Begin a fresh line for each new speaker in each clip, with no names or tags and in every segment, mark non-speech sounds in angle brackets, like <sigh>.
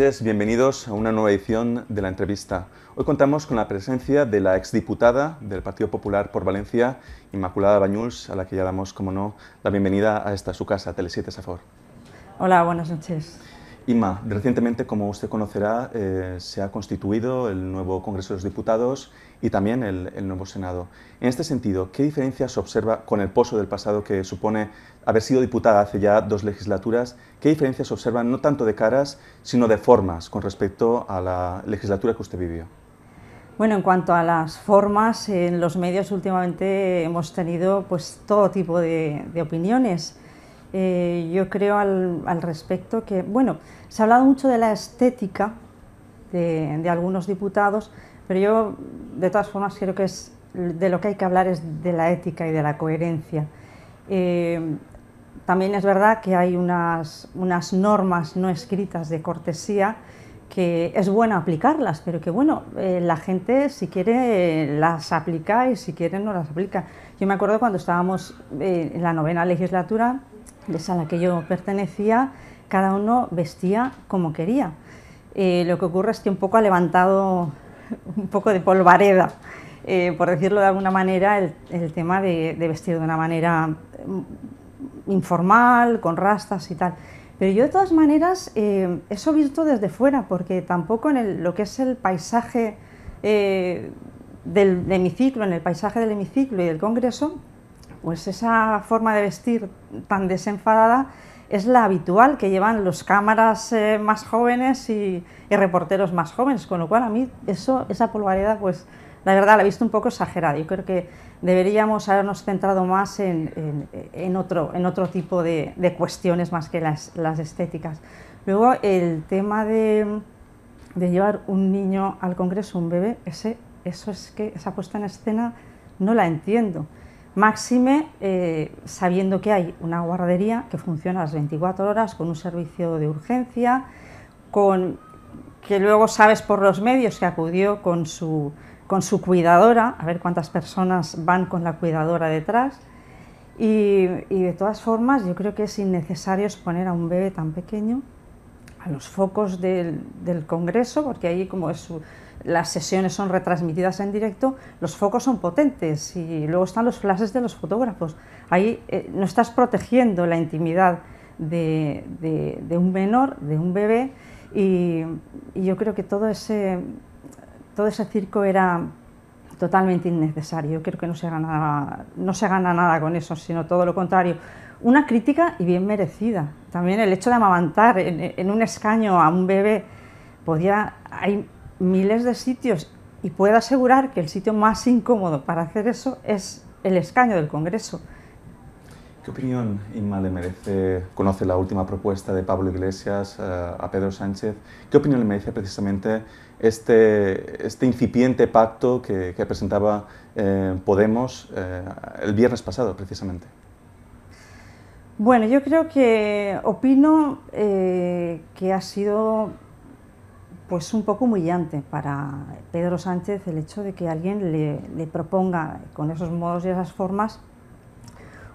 noches, bienvenidos a una nueva edición de la entrevista. Hoy contamos con la presencia de la exdiputada del Partido Popular por Valencia, Inmaculada Bañuls, a la que ya damos, como no, la bienvenida a esta su casa, Telesiete Safor.
Hola, buenas noches.
Ima, recientemente, como usted conocerá, eh, se ha constituido el nuevo Congreso de los Diputados y también el, nuevo Senado. En este sentido, ¿qué diferencias observa con el pozo del pasado que supone haber sido diputada hace ya dos legislaturas? ¿Qué diferencias observan no tanto de caras, sino de formas con respecto a la legislatura que usted vivió?
Bueno, en cuanto a las formas, en los medios últimamente hemos tenido pues, todo tipo de opiniones eh, yo creo al, respecto que, bueno, se ha hablado mucho de la estética de, algunos diputados, pero yo de todas formas creo que es de lo que hay que hablar es de la ética y de la coherencia. Eh, también es verdad que hay unas, unas normas no escritas de cortesía que es bueno aplicarlas, pero que bueno, eh, la gente si quiere las aplica y si quiere no las aplica. Yo me acuerdo cuando estábamos en la novena legislatura, a la que yo pertenecía, cada uno vestía como quería. Eh, lo que ocurre es que un poco ha levantado <laughs> un poco de polvareda, eh, por decirlo de alguna manera, el, tema de, vestir de una manera mm, informal, con rastas y tal. Pero yo de todas maneras eh, eso visto desde fuera, porque tampoco en lo que es el paisaje eh, del, hemiciclo en el paisaje del hemiciclo y del Congreso, pues esa forma de vestir tan desenfadada es la habitual que llevan los cámaras eh, más jóvenes y, reporteros más jóvenes, con lo cual a mí eso, esa polvareda, pues la verdad la he visto un poco exagerada. Yo creo que deberíamos habernos centrado más en, otro, tipo de, cuestiones más que las, estéticas. Luego el tema de, llevar un niño al Congreso, un bebé, eso es que esa puesta en escena no la entiendo. Máxime eh, sabiendo que hay una guardería que funciona las 24 horas con un servicio de urgencia, con que luego sabes por los medios que acudió con su, cuidadora, a ver cuántas personas van con la cuidadora detrás. y de todas formas, yo creo que es innecesario exponer a un bebé tan pequeño a los focos del, Congreso, porque ahí como es las sesiones son retransmitidas en directo, los focos son potentes y luego están los flashes de los fotógrafos. Ahí eh, no estás protegiendo la intimidad de, un menor, de un bebé, y, yo creo que todo ese, todo ese circo era totalmente innecesario. Yo creo que no se, gana, no se gana nada con eso, sino todo lo contrario. Una crítica y bien merecida. También el hecho de amamantar en, un escaño a un bebé, podía, pues hay miles de sitios y puedo asegurar que el sitio más incómodo para hacer eso es el escaño del Congreso. ¿Qué
opinión, Inma, le merece, conoce la última propuesta de Pablo Iglesias eh, a Pedro Sánchez? ¿Qué opinión le merece precisamente este, este incipiente pacto que, presentaba eh, Podemos eh, el viernes pasado, precisamente?
Bueno, yo creo que opino eh, que ha sido pues un poco humillante para Pedro Sánchez el hecho de que alguien le, proponga con esos modos y esas formas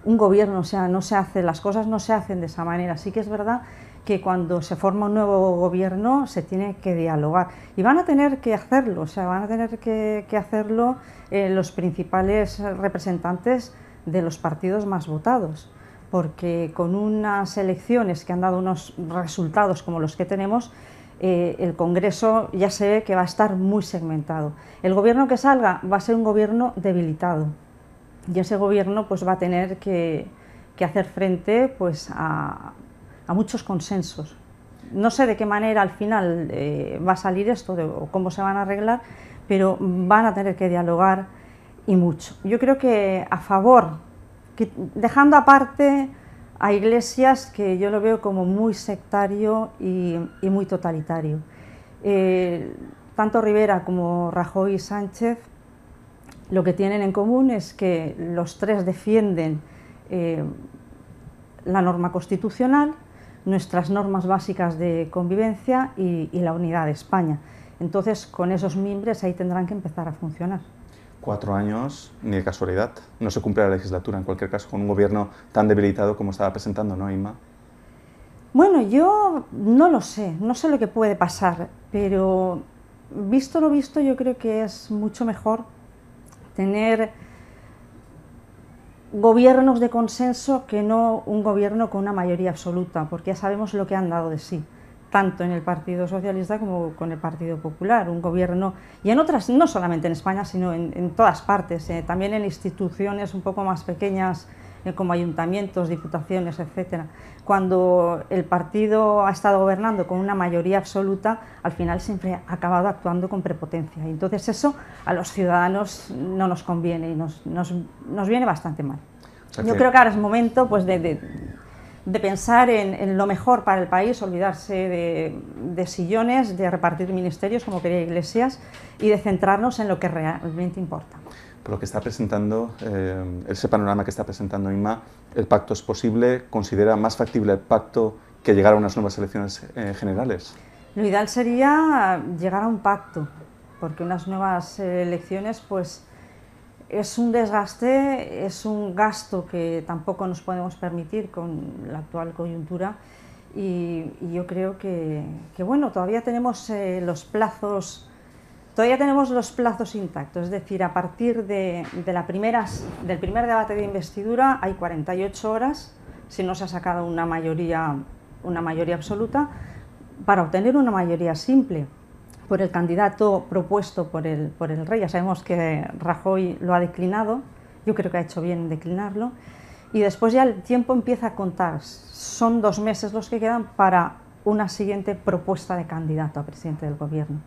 un gobierno, o sea, no se hace, las cosas no se hacen de esa manera. Sí que es verdad que cuando se forma un nuevo gobierno se tiene que dialogar y van a tener que hacerlo, o sea, van a tener que, hacerlo eh, los principales representantes de los partidos más votados porque con unas elecciones que han dado unos resultados como los que tenemos, eh, el Congreso ya se ve que va a estar muy segmentado. El gobierno que salga va a ser un gobierno debilitado y ese gobierno pues, va a tener que, hacer frente pues, a, muchos consensos. No sé de qué manera al final eh, va a salir esto o cómo se van a arreglar, pero van a tener que dialogar y mucho. Yo creo que a favor dejando aparte a Iglesias, que yo lo veo como muy sectario y, muy totalitario. Eh, tanto Rivera como Rajoy y Sánchez lo que tienen en común es que los tres defienden eh, la norma constitucional, nuestras normas básicas de convivencia y, y la unidad de España. Entonces, con esos mimbres ahí tendrán que empezar a funcionar
cuatro años ni de casualidad. No se cumple la legislatura, en cualquier caso, con un gobierno tan debilitado como estaba presentando, ¿no,
Bueno, yo no lo sé, no sé lo que puede pasar, pero visto lo visto, yo creo que es mucho mejor tener gobiernos de consenso que no un gobierno con una mayoría absoluta, porque ya sabemos lo que han dado de sí tanto en el Partido Socialista como con el Partido Popular, un gobierno, y en otras, no solamente en España, sino en, todas partes, eh, también en instituciones un poco más pequeñas eh, como ayuntamientos, diputaciones, etc. Cuando el partido ha estado gobernando con una mayoría absoluta, al final siempre ha acabado actuando con prepotencia. Y entonces eso a los ciudadanos no nos conviene y nos, nos, viene bastante mal. Yo creo que ahora es momento pues, de, de pensar en, lo mejor para el país, olvidarse de, sillones, de repartir ministerios, como quería Iglesias, y de centrarnos en lo que realmente importa.
Por lo que está presentando, eh, ese panorama que está presentando Inma, el pacto es posible, considera más factible el pacto que llegar a unas nuevas elecciones eh, generales.
Lo ideal sería llegar a un pacto, porque unas nuevas eh, elecciones, pues es un desgaste, es un gasto que tampoco nos podemos permitir con la actual coyuntura y, yo creo que, bueno, todavía tenemos eh, los plazos todavía tenemos los plazos intactos, es decir, a partir de la primera, del primer debate de investidura hay 48 horas, si no se ha sacado una mayoría, una mayoría absoluta, para obtener una mayoría simple por el candidato propuesto por el, por el rey. Ya sabemos que Rajoy lo ha declinado, yo creo que ha hecho bien en declinarlo. Y después ya el tiempo empieza a contar. Son dos meses los que quedan para una siguiente propuesta de candidato a presidente del gobierno.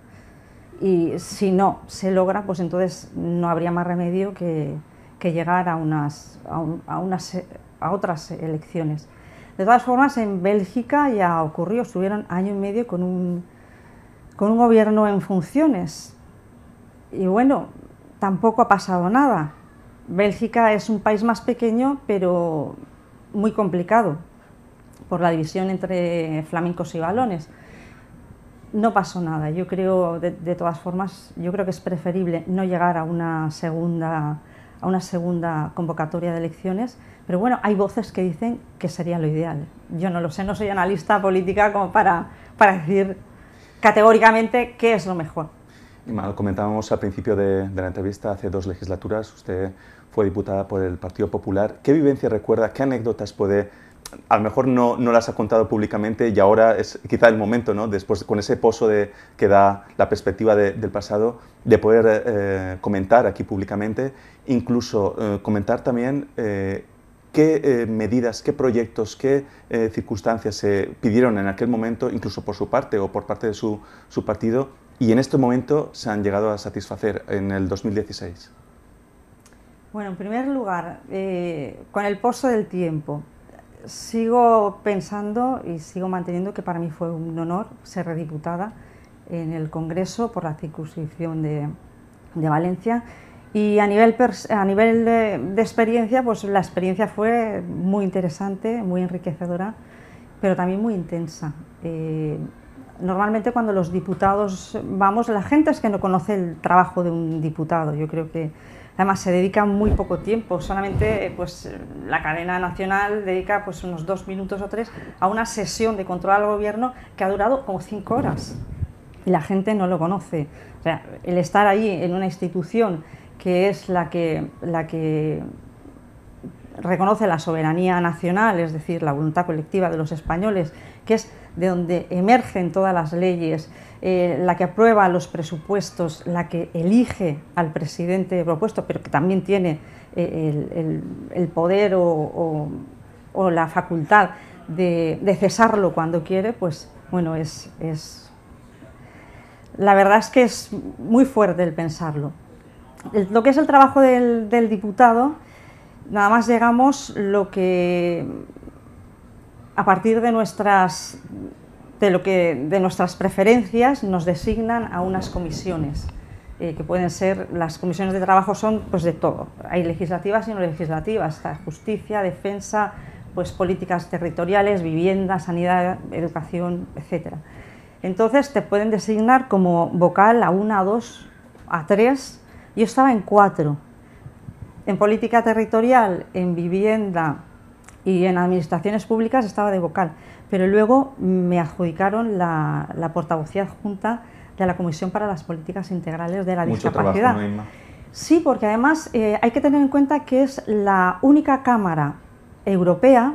Y si no se logra, pues entonces no habría más remedio que, que llegar a, unas, a, a, unas, a otras elecciones. De todas formas, en Bélgica ya ocurrió, estuvieron año y medio con un con un gobierno en funciones. Y bueno, tampoco ha pasado nada. Bélgica es un país más pequeño, pero muy complicado por la división entre flamencos y balones. No pasó nada. Yo creo, de, todas formas, yo creo que es preferible no llegar a una segunda a una segunda convocatoria de elecciones, pero bueno, hay voces que dicen que sería lo ideal. Yo no lo sé, no soy analista política como para, para decir categóricamente qué es lo mejor.
Mal, comentábamos al principio de, la entrevista, hace dos legislaturas, usted fue diputada por el Partido Popular. ¿Qué vivencia recuerda? ¿Qué anécdotas puede...? A lo mejor no, no las ha contado públicamente y ahora es quizá el momento, ¿no? Después, con ese pozo de, que da la perspectiva del pasado, de poder eh, comentar aquí públicamente, incluso eh, comentar también... Eh, qué eh, medidas, qué proyectos, qué eh, circunstancias se pidieron en aquel momento, incluso por su parte o por parte de su, partido, y en este momento se han llegado a satisfacer en el 2016?
Bueno, en primer lugar, eh, con el paso del tiempo, sigo pensando y sigo manteniendo que para mí fue un honor ser rediputada en el Congreso por la circunscripción de, de Valencia y a nivel, a nivel de, experiencia, pues la experiencia fue muy interesante, muy enriquecedora, pero también muy intensa. Eh, normalmente cuando los diputados vamos, la gente es que no conoce el trabajo de un diputado. Yo creo que además se dedica muy poco tiempo, solamente pues, la cadena nacional dedica pues, unos dos minutos o tres a una sesión de control al gobierno que ha durado como cinco horas y la gente no lo conoce. O sea, el estar ahí en una institución que es la que, la que reconoce la soberanía nacional, es decir, la voluntad colectiva de los españoles, que es de donde emergen todas las leyes, eh, la que aprueba los presupuestos, la que elige al presidente propuesto, pero que también tiene eh, el, poder o, la facultad de, cesarlo cuando quiere, pues bueno, es, es... La verdad es que es muy fuerte el pensarlo lo que es el trabajo del, diputado, nada más llegamos lo que a partir de nuestras de nuestras preferencias nos designan a unas comisiones eh, que pueden ser las comisiones de trabajo son pues de todo hay legislativas y no legislativas justicia defensa pues políticas territoriales vivienda sanidad educación etcétera entonces te pueden designar como vocal a una a dos a tres yo estaba en cuatro. En política territorial, en vivienda y en administraciones públicas estaba de vocal, pero luego me adjudicaron la, portavocía adjunta de la Comisión para las Políticas Integrales de la Mucho Discapacidad. Trabajo, sí, porque además eh, hay que tener en cuenta que es la única Cámara Europea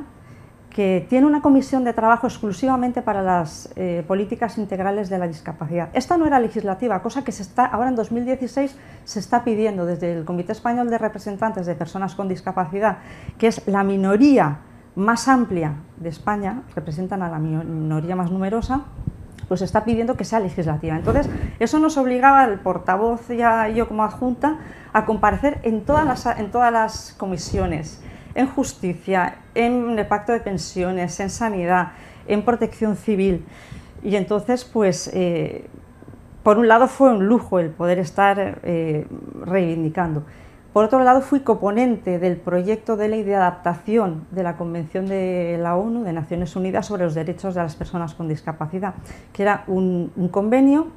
que tiene una comisión de trabajo exclusivamente para las eh, políticas integrales de la discapacidad. Esta no era legislativa, cosa que se está, ahora en 2016 se está pidiendo desde el Comité Español de Representantes de Personas con Discapacidad, que es la minoría más amplia de España, representan a la minoría más numerosa, pues está pidiendo que sea legislativa. Entonces, eso nos obligaba al portavoz y a yo como adjunta a comparecer en todas en todas las comisiones en justicia, en el pacto de pensiones, en sanidad, en protección civil. Y entonces, pues, eh, por un lado fue un lujo el poder estar eh, reivindicando. Por otro lado, fui componente del proyecto de ley de adaptación de la Convención de la ONU, de Naciones Unidas, sobre los derechos de las personas con discapacidad, que era un, convenio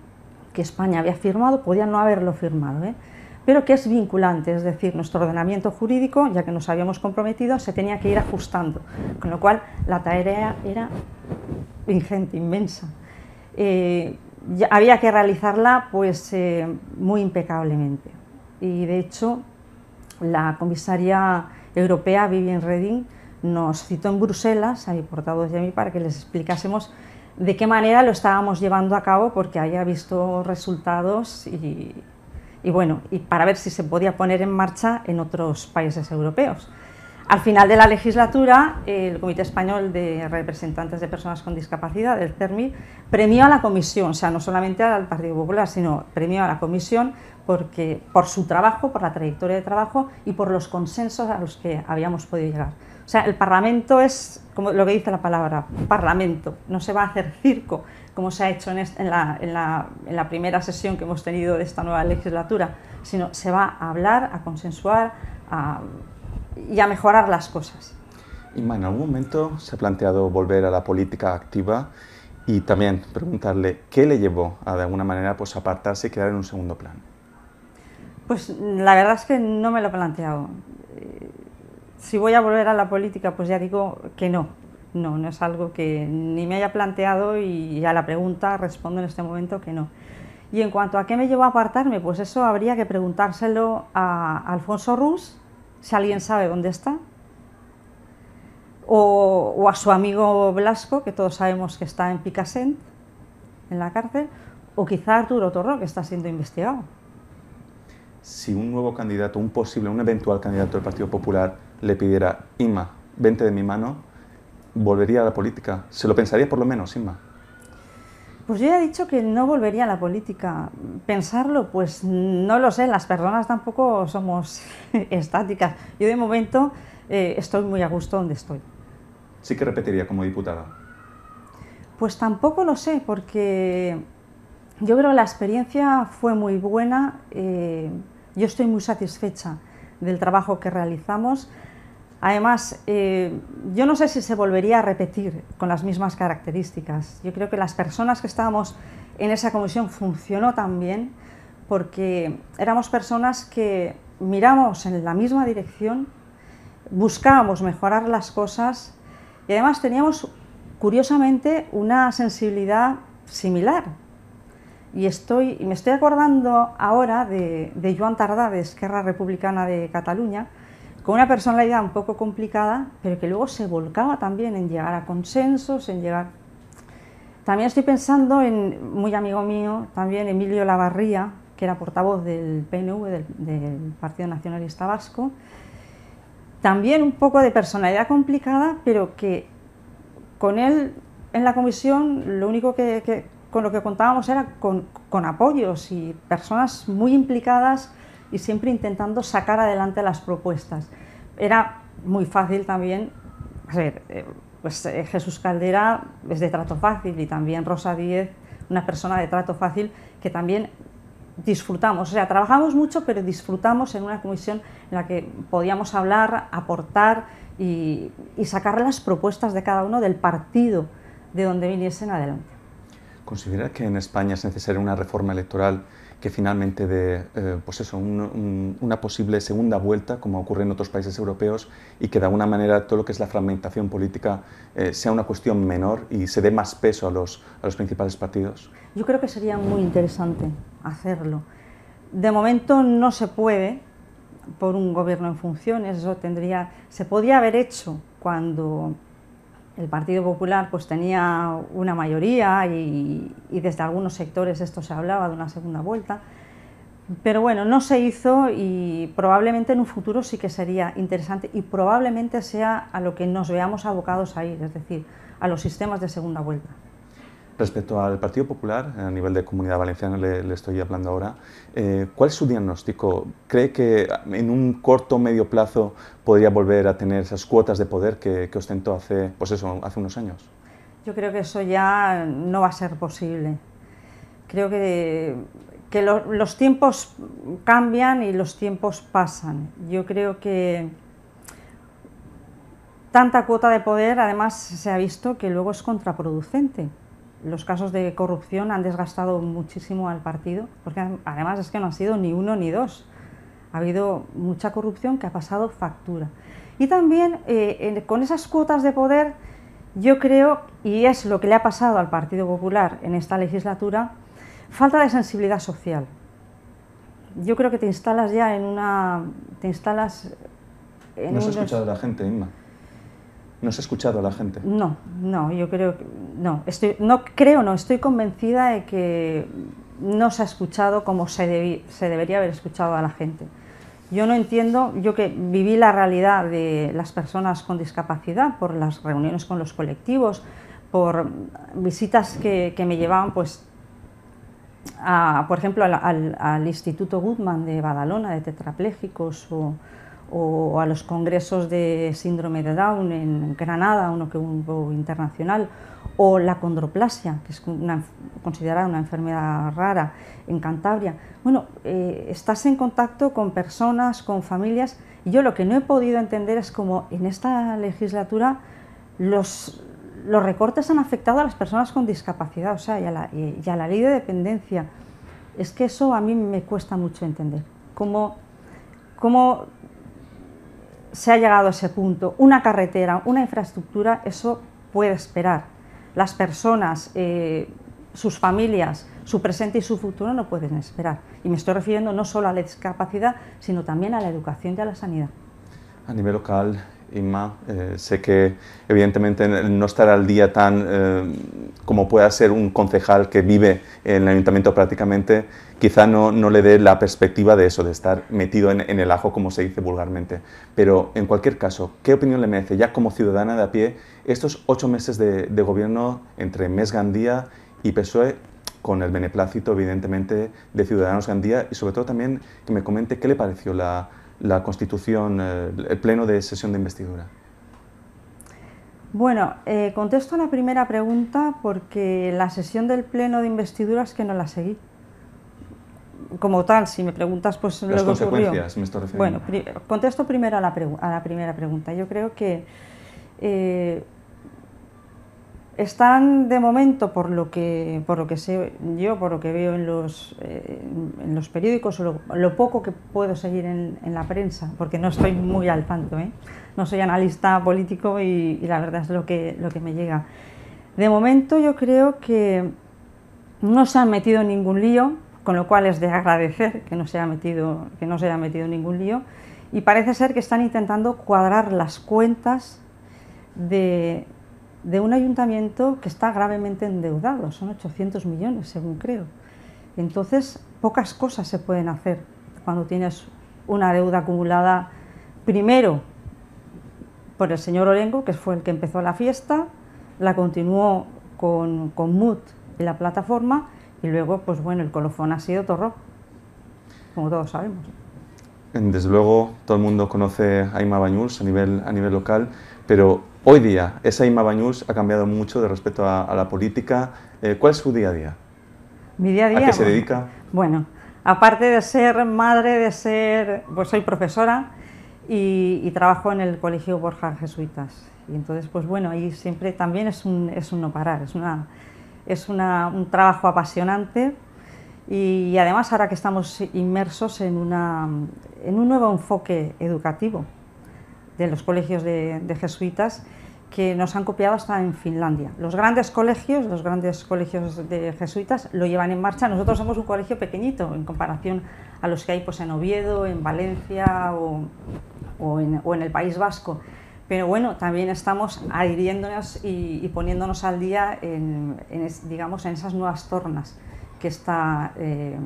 que España había firmado, podía no haberlo firmado, ¿eh? pero que es vinculante, es decir, nuestro ordenamiento jurídico, ya que nos habíamos comprometido, se tenía que ir ajustando, con lo cual la tarea era ingente, inmensa. Eh, había que realizarla pues eh, muy impecablemente y de hecho la comisaria europea Vivian Reding nos citó en Bruselas a mi de mí para que les explicásemos de qué manera lo estábamos llevando a cabo porque había visto resultados y, y bueno, y para ver si se podía poner en marcha en otros países europeos. Al final de la legislatura, el Comité Español de Representantes de Personas con Discapacidad, el CERMI, premió a la comisión, o sea, no solamente al Partido Popular, sino premió a la comisión porque, por su trabajo, por la trayectoria de trabajo y por los consensos a los que habíamos podido llegar. O sea, el Parlamento es, como lo que dice la palabra, Parlamento, no se va a hacer circo, como se ha hecho en, la, primera sesión que hemos tenido de esta nueva legislatura, sino se va a hablar, a consensuar y a mejorar las cosas.
Inma, ¿en algún momento se ha planteado volver a la política activa? y también preguntarle qué le llevó a de alguna manera pues apartarse y quedar en un segundo plano.
Pues la verdad es que no me lo he planteado si voy a volver a la política, pues ya digo que no. No, no es algo que ni me haya planteado y a la pregunta respondo en este momento que no. Y en cuanto a qué me llevó a apartarme, pues eso habría que preguntárselo a Alfonso Rus, si alguien sabe dónde está, o, a su amigo Blasco, que todos sabemos que está en Picassent, en la cárcel, o quizá a Arturo Torro, que está siendo investigado.
Si un nuevo candidato, un posible, un eventual candidato del Partido Popular le pidiera, Inma, vente de mi mano, volvería a la política? ¿Se lo pensaría por lo menos, Inma?
Pues yo ya he dicho que no volvería a la política. Pensarlo, pues no lo sé, las personas tampoco somos <laughs> estáticas. Yo de momento eh, estoy muy a gusto donde estoy.
¿Sí que repetiría como diputada?
Pues tampoco lo sé, porque yo creo que la experiencia fue muy buena, eh, yo estoy muy satisfecha del trabajo que realizamos. Además, eh, yo no sé si se volvería a repetir con las mismas características. Yo creo que las personas que estábamos en esa comisión funcionó también, porque éramos personas que miramos en la misma dirección, buscábamos mejorar las cosas y además teníamos curiosamente una sensibilidad similar y, estoy, y me estoy acordando ahora de, de Joan Tardá, de Esquerra Republicana de Cataluña, con una personalidad un poco complicada, pero que luego se volcaba también en llegar a consensos, en llegar... También estoy pensando en, muy amigo mío, también Emilio Lavarría, que era portavoz del PNV, del, Partido Nacionalista Vasco, también un poco de personalidad complicada, pero que con él en la comisión lo único que, con lo que contábamos era con, apoyos y personas muy implicadas y siempre intentando sacar adelante las propuestas. Era muy fácil también, a ver, eh, pues eh, Jesús Caldera es de trato fácil y también Rosa Díez, una persona de trato fácil que también disfrutamos, o sea, trabajamos mucho, pero disfrutamos en una comisión en la que podíamos hablar, aportar y sacar las propuestas de cada uno del partido de donde viniesen adelante.
¿Considera que en España es necesaria una reforma electoral que finalmente dé eh, pues una posible segunda vuelta, como ocurre en otros países europeos, y que de alguna manera todo lo que es la fragmentación política eh, sea una cuestión menor y se dé más peso a los, principales partidos?
Yo creo que sería muy interesante hacerlo. De momento no se puede por un gobierno en funciones, eso tendría, se podía haber hecho cuando el Partido Popular pues tenía una mayoría y, y, desde algunos sectores esto se hablaba de una segunda vuelta, pero bueno, no se hizo y probablemente en un futuro sí que sería interesante y probablemente sea a lo que nos veamos abocados ahí, es decir, a los sistemas de segunda vuelta.
Respecto al Partido Popular, a nivel de comunidad valenciana le, estoy hablando ahora, eh, ¿cuál es su diagnóstico? ¿Cree que en un corto o medio plazo podría volver a tener esas cuotas de poder que, ostentó hace, pues eso, hace unos años?
Yo creo que eso ya no va a ser posible. Creo que, los tiempos cambian y los tiempos pasan. Yo creo que tanta cuota de poder además se ha visto que luego es contraproducente los casos de corrupción han desgastado muchísimo al partido, porque además es que no han sido ni uno ni dos. Ha habido mucha corrupción que ha pasado factura. Y también eh, con esas cuotas de poder, yo creo, y es lo que le ha pasado al Partido Popular en esta legislatura, falta de sensibilidad social. Yo creo que te instalas ya en una... Te instalas no se escuchado
la gente, Inma. ¿No se ha escuchado a la gente?
No, no, yo creo que no. Estoy, no creo, no, estoy convencida de que no se ha escuchado como se, debería haber escuchado a la gente. Yo no entiendo, yo que viví la realidad de las personas con discapacidad por las reuniones con los colectivos, por visitas que, me llevaban, pues, por ejemplo, al, Instituto Goodman de Badalona de tetrapléjicos o o a los congresos de síndrome de Down en Granada, uno que hubo internacional, o la condroplasia, que es considerada una enfermedad rara en Cantabria. Bueno, eh, estás en contacto con personas, con familias, y yo lo que no he podido entender es cómo en esta legislatura los, recortes han afectado a las personas con discapacidad, o sea, y a, la, ley de dependencia. Es que eso a mí me cuesta mucho entender. Cómo, cómo se ha llegado a ese punto, una carretera, una infraestructura, eso puede esperar. Las personas, eh, sus familias, su presente y su futuro no pueden esperar. Y me estoy refiriendo no solo a la discapacidad, sino también a la educación y a la sanidad.
A nivel local, Inma, eh, sé que evidentemente no estará el día tan eh, como pueda ser un concejal que vive en el ayuntamiento prácticamente, quizá no, no le dé la perspectiva de eso, de estar metido en, el ajo, como se dice vulgarmente. Pero en cualquier caso, ¿qué opinión le merece ya como ciudadana de a pie estos ocho meses de, gobierno entre MES Gandía y PSOE? con el beneplácito, evidentemente, de Ciudadanos Gandía y sobre todo también que me comente qué le pareció la, la constitución, el pleno de sesión de investidura.
Bueno, eh, contesto a la primera pregunta porque la sesión del pleno de investiduras que no la seguí. Como tal, si me preguntas, pues Las consecuencias, me estoy refiriendo. Bueno, contesto primero a la, a la, primera pregunta. Yo creo que eh, están de momento, por lo que, por lo que sé yo, por lo que veo en los, eh, en los periódicos, lo, poco que puedo seguir en, en, la prensa, porque no estoy muy al tanto, ¿eh? no soy analista político y, la verdad es lo que, lo que me llega. De momento yo creo que no se han metido en ningún lío, con lo cual es de agradecer que no se haya metido, que no se haya metido en ningún lío, y parece ser que están intentando cuadrar las cuentas de, de un ayuntamiento que está gravemente endeudado, son 800 millones, según creo. Entonces, pocas cosas se pueden hacer cuando tienes una deuda acumulada, primero por el señor Orengo, que fue el que empezó la fiesta, la continuó con, con MUT y la plataforma, y luego, pues bueno, el colofón ha sido Torro como todos sabemos.
Desde luego, todo el mundo conoce a Ima Bañuls a nivel, a nivel local. Pero hoy día, esa Ima Bañús ha cambiado mucho de respecto a, la política. Eh, ¿Cuál es su día a día?
Mi día a día. ¿A qué se dedica? Bueno, aparte de ser madre, de ser. Pues soy profesora y, trabajo en el Colegio Borja Jesuitas. Y entonces, pues bueno, ahí siempre también es un, no parar, es, una, es un trabajo apasionante. Y, además, ahora que estamos inmersos en, en un nuevo enfoque educativo, de los colegios de, jesuitas que nos han copiado hasta en Finlandia. Los grandes colegios, los grandes colegios de jesuitas lo llevan en marcha. Nosotros somos un colegio pequeñito en comparación a los que hay pues, en Oviedo, en Valencia o, o, en, el País Vasco. Pero bueno, también estamos adhiriéndonos y, poniéndonos al día en, digamos, en esas nuevas tornas que está eh,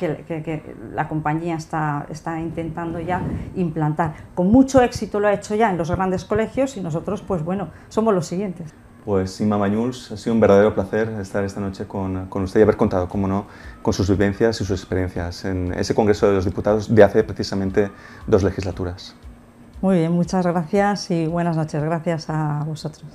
que, la compañía está, intentando ya implantar. Con mucho éxito lo ha hecho ya en los grandes colegios y nosotros, pues bueno, somos los siguientes.
Pues Sima Mañuls, ha sido un verdadero placer estar esta noche con, con, usted y haber contado, cómo no, con sus vivencias y sus experiencias en ese Congreso de los Diputados de hace precisamente dos legislaturas.
Muy bien, muchas gracias y buenas noches. Gracias a vosotros.